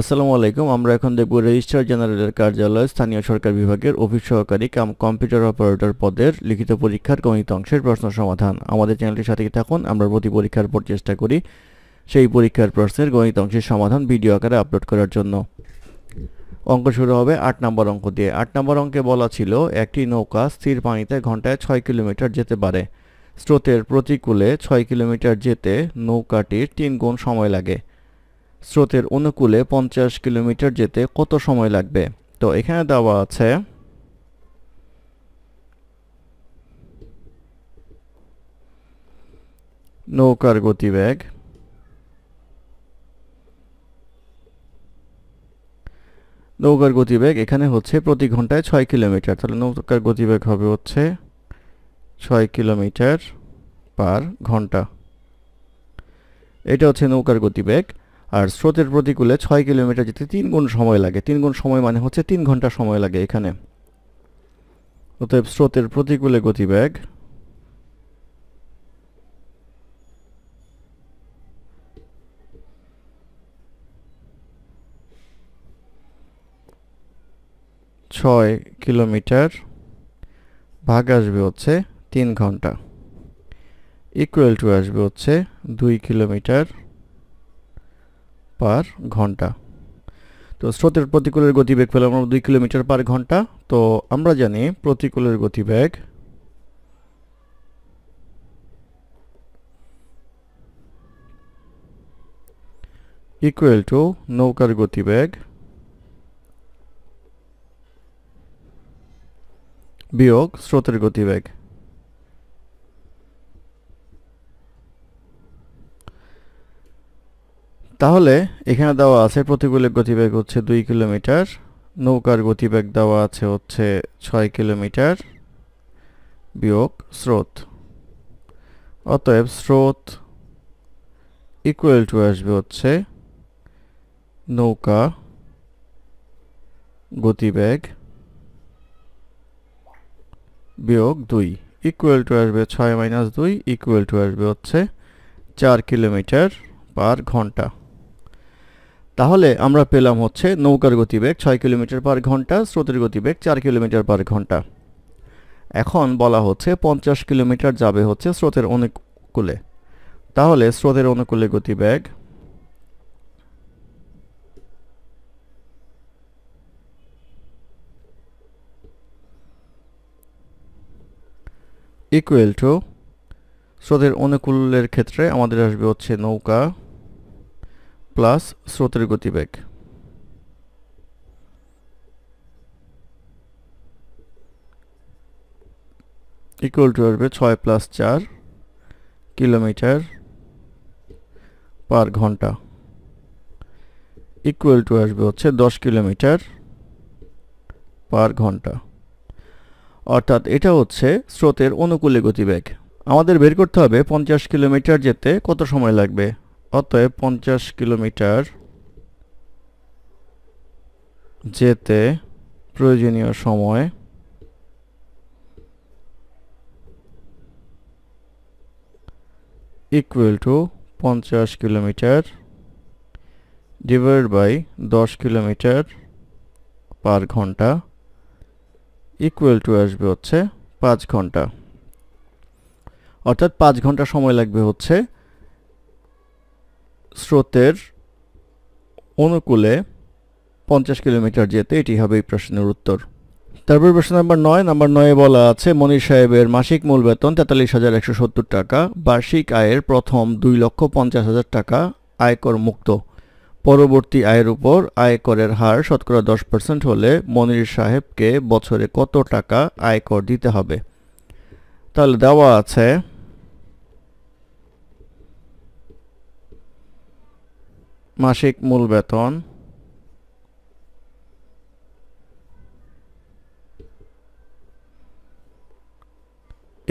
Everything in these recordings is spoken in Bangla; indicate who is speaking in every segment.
Speaker 1: আসসালামু আলাইকুম আমরা এখন দেখব রেজিস্ট্রার জেনারেলের কার্যালয় স্থানীয় সরকার বিভাগের অফিস সহকারী কাম কম্পিউটার অপারেটর পদের লিখিত পরীক্ষার গণিত অংশের প্রশ্ন সমাধান আমাদের চ্যানেলটির সাথে থাকুন আমরা প্রতি পরীক্ষার পর চেষ্টা করি সেই পরীক্ষার প্রশ্নের গণিত অংশের সমাধান ভিডিও আকারে আপলোড করার জন্য অঙ্ক শুরু হবে আট নম্বর অঙ্ক দিয়ে আট নম্বর অঙ্কে বলা ছিল একটি নৌকা স্থির পানিতে ঘন্টায় ছয় কিলোমিটার যেতে পারে স্রোতের প্রতিকূলে ছয় কিলোমিটার যেতে নৌকাটির তিন গুণ সময় লাগে স্রোতের অনুকূলে পঞ্চাশ কিলোমিটার যেতে কত সময় লাগবে তো এখানে দেওয়া আছে নৌকার গতিবেগ নৌকার গতিবেগ এখানে হচ্ছে প্রতি ঘন্টায় ছয় কিলোমিটার তাহলে নৌকার গতিবেগ হবে হচ্ছে ছয় কিলোমিটার পার ঘন্টা এটা হচ্ছে নৌকার গতিবেগ আর স্রোতের প্রতিকূলে ছয় কিলোমিটার যেতে তিন গুণ সময় লাগে তিন গুণ সময় মানে হচ্ছে তিন ঘন্টা সময় লাগে এখানে অতএব স্রোতের প্রতিকূলে গতিবেগ ছয় কিলোমিটার ভাগ আসবে হচ্ছে তিন ঘন্টা ইকুয়াল টু আসবে হচ্ছে দুই কিলোমিটার পার ঘন্টা তো স্রোতের প্রতিকূলের গতিবেগ পেলাম আমরা দুই কিলোমিটার পার ঘন্টা তো আমরা জানি প্রতিকূলের গতিবেগ ইকুয়াল টু নৌকার গতিবেগ বিয়োগ স্রোতের গতিবেগ তাহলে এখানে দেওয়া আছে প্রতিকূলের গতিবেগ হচ্ছে দুই কিলোমিটার নৌকার গতিবেগ দেওয়া আছে হচ্ছে ছয় কিলোমিটার বিয়োগ স্রোত অতএব স্রোত ইকুয়াল টু আসবে হচ্ছে নৌকা গতিবেগ বিয়োগ দুই ইকুয়াল টু আসবে ছয় মাইনাস দুই ইকুয়াল টু আসবে হচ্ছে চার কিলোমিটার পার ঘন্টা তাহলে আমরা পেলাম হচ্ছে নৌকার গতিবেগ ছয় কিলোমিটার পার ঘন্টা স্রোতের গতিবেগ চার কিলোমিটার পার ঘন্টা এখন বলা হচ্ছে পঞ্চাশ কিলোমিটার যাবে হচ্ছে স্রোতের অনুকূলে তাহলে স্রোতের অনুকূলে গতিবেগ ইকুয়াল টু স্রোতের অনুকূলের ক্ষেত্রে আমাদের আসবে হচ্ছে নৌকা প্লাস স্রোতের গতিবেগ ইকুয়াল টু আসবে ছয় প্লাস চার কিলোমিটার পার ঘন্টা ইকুয়াল টু আসবে হচ্ছে দশ কিলোমিটার পার ঘন্টা অর্থাৎ এটা হচ্ছে স্রোতের অনুকূলে গতিবেগ আমাদের বের করতে হবে পঞ্চাশ কিলোমিটার যেতে কত সময় লাগবে অতএব পঞ্চাশ কিলোমিটার যেতে প্রয়োজনীয় সময় ইকুয়াল টু পঞ্চাশ কিলোমিটার ডিভাইড বাই দশ কিলোমিটার পার ঘন্টা ইকুয়াল টু আসবে হচ্ছে পাঁচ ঘন্টা অর্থাৎ পাঁচ ঘন্টা সময় লাগবে হচ্ছে স্রোতের অনুকূলে পঞ্চাশ কিলোমিটার যেতে এটি হবে এই প্রশ্নের উত্তর তারপর প্রশ্ন নাম্বার নয় নাম্বার নয়ে বলা আছে মনির সাহেবের মাসিক মূল বেতন তেতাল্লিশ হাজার একশো সত্তর টাকা বার্ষিক আয়ের প্রথম দুই লক্ষ পঞ্চাশ হাজার টাকা আয়কর মুক্ত পরবর্তী আয়ের উপর আয়করের হার শতকরা দশ পার্সেন্ট হলে মনির সাহেবকে বছরে কত টাকা আয়কর দিতে হবে তাহলে দেওয়া আছে মাসিক মূল বেতন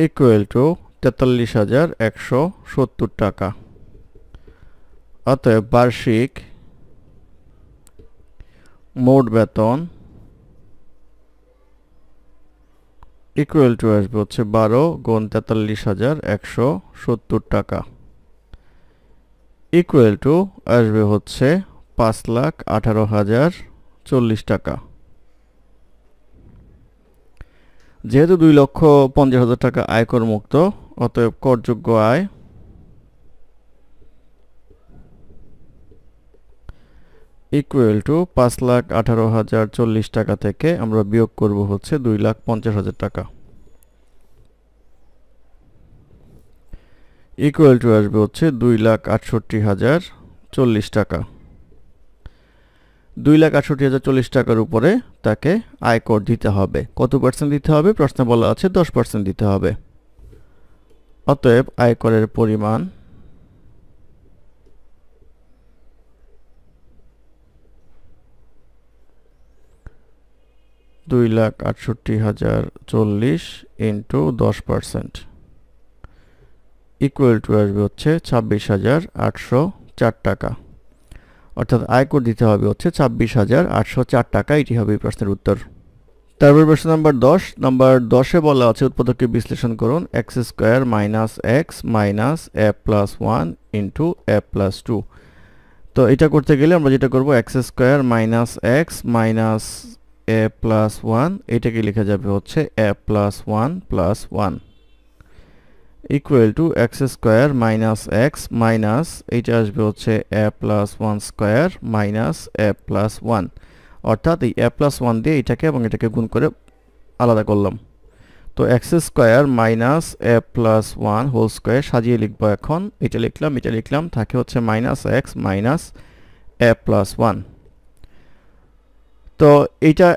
Speaker 1: ইকুয়াল টু তেতাল্লিশ হাজার একশো সত্তর টাকা অতএব বার্ষিক মোট বেতন ইকুয়াল টু আসবে হচ্ছে বারো গুণ তেতাল্লিশ হাজার একশো সত্তর টাকা ইকুয়াল টু আসবে হচ্ছে পাঁচ লাখ আঠারো হাজার চল্লিশ টাকা যেহেতু দুই লক্ষ পঞ্চাশ হাজার টাকা আয়কর মুক্ত অতএব করযোগ্য আয় ইকুয়াল টু পাঁচ লাখ আঠারো হাজার চল্লিশ টাকা থেকে আমরা বিয়োগ করব হচ্ছে দুই লাখ পঞ্চাশ হাজার টাকা ইকুয়াল টু আসবে হচ্ছে দুই লাখ আটষট্টি হাজার চল্লিশ টাকা দুই লাখ আটষট্টি হাজার চল্লিশ টাকার উপরে তাকে আয়কর দিতে হবে কত পার্সেন্ট দিতে হবে প্রশ্নে বলা আছে দশ পার্সেন্ট দিতে হবে অতএব আয়করের পরিমাণ দুই লাখ আটষট্টি হাজার চল্লিশ ইন্টু দশ পার্সেন্ট ইকুয়াল টু আসবে হচ্ছে ছাব্বিশ হাজার আটশো চার টাকা অর্থাৎ আয়কর দিতে হবে হচ্ছে ছাব্বিশ হাজার আটশো চার টাকা এটি হবে এই প্রশ্নের উত্তর তারপর প্রশ্ন নাম্বার দশ নাম্বার দশে বলা আছে উৎপাদককে বিশ্লেষণ করুন x square minus x minus a plus one into a plus two তো এটা করতে গেলে আমরা যেটা করবো x square minus x minus a plus one এটাকে লেখা যাবে হচ্ছে a plus one plus one equal to x square minus x minus এইটা আসবে হচ্ছে a plus one square minus a plus one অর্থাৎ এই এ প্লাস ওয়ান দিয়ে এটাকে এবং এটাকে গুণ করে আলাদা করলাম তো x square minus a plus one whole square সাজিয়ে লিখবো এখন এটা লিখলাম এটা লিখলাম থাকে হচ্ছে minus x minus a plus one তো এইটা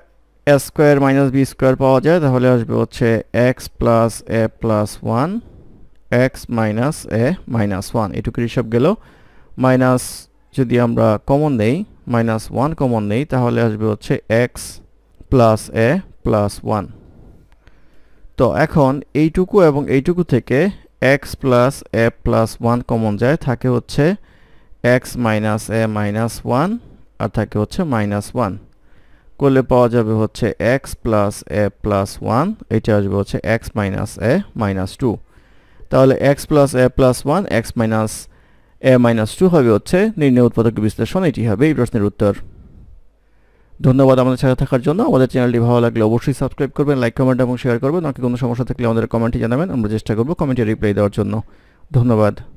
Speaker 1: a square minus b square পাওয়া যায় তাহলে আসবে হচ্ছে x plus a plus one x minus a minus one এটুকুর হিসাব গেল মাইনাস যদি আমরা কমন নেই মাইনাস ওয়ান কমন নেই তাহলে আসবে হচ্ছে x plus a plus one তো এখন এইটুকু এবং এইটুকু থেকে x plus a plus one common যায় থাকে হচ্ছে x minus a minus one আর থাকে হচ্ছে মাইনাস ওয়ান করলে পাওয়া যাবে হচ্ছে x plus a plus one এটা আসবে হচ্ছে x minus a minus two তাহলে x plus a plus one x minus a minus two হবে হচ্ছে নির্ণয় উৎপাদক বিশ্লেষণ এটি হবে এই প্রশ্নের উত্তর ধন্যবাদ আমাদের সাথে থাকার জন্য আমাদের চ্যানেলটি ভালো লাগলে অবশ্যই সাবস্ক্রাইব করবেন লাইক কমেন্ট এবং শেয়ার করবেন নাকি কোনো সমস্যা থাকলে আমাদের কমেন্টে জানাবেন আমরা চেষ্টা করবো কমেন্টে রিপ্লাই দেওয়ার জন্য ধন্যবাদ